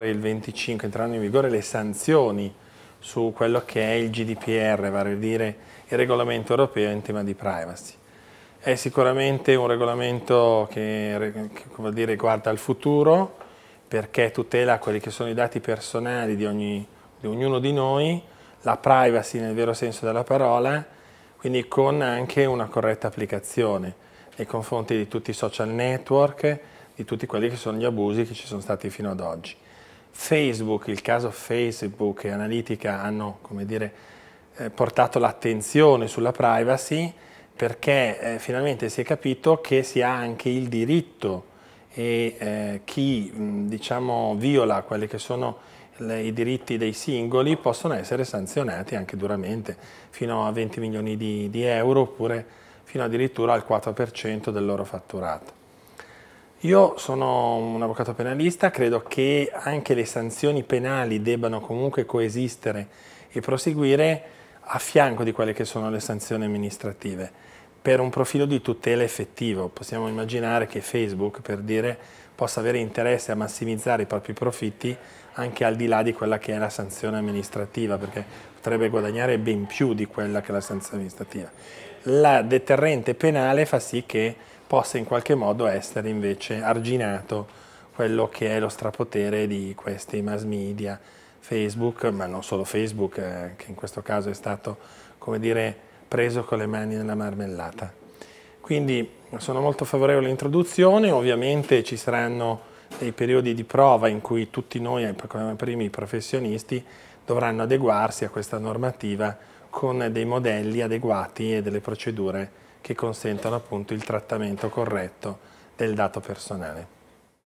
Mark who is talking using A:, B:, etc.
A: Il 25 entreranno in vigore le sanzioni su quello che è il GDPR, vale a dire il regolamento europeo in tema di privacy. È sicuramente un regolamento che, che dire, guarda al futuro perché tutela quelli che sono i dati personali di, ogni, di ognuno di noi, la privacy nel vero senso della parola, quindi con anche una corretta applicazione nei confronti di tutti i social network, di tutti quelli che sono gli abusi che ci sono stati fino ad oggi. Facebook, il caso Facebook e Analytica hanno dire, eh, portato l'attenzione sulla privacy perché eh, finalmente si è capito che si ha anche il diritto e eh, chi mh, diciamo, viola quelli che sono le, i diritti dei singoli possono essere sanzionati anche duramente fino a 20 milioni di, di euro oppure fino addirittura al 4% del loro fatturato. Io sono un avvocato penalista, credo che anche le sanzioni penali debbano comunque coesistere e proseguire a fianco di quelle che sono le sanzioni amministrative per un profilo di tutela effettivo. Possiamo immaginare che Facebook, per dire, possa avere interesse a massimizzare i propri profitti anche al di là di quella che è la sanzione amministrativa, perché potrebbe guadagnare ben più di quella che è la sanzione amministrativa. La deterrente penale fa sì che possa in qualche modo essere invece arginato quello che è lo strapotere di questi mass media, Facebook, ma non solo Facebook, eh, che in questo caso è stato, come dire, preso con le mani nella marmellata. Quindi sono molto favorevole all'introduzione, ovviamente ci saranno dei periodi di prova in cui tutti noi, eh, come primi professionisti, dovranno adeguarsi a questa normativa con dei modelli adeguati e delle procedure che consentano appunto il trattamento corretto del dato personale.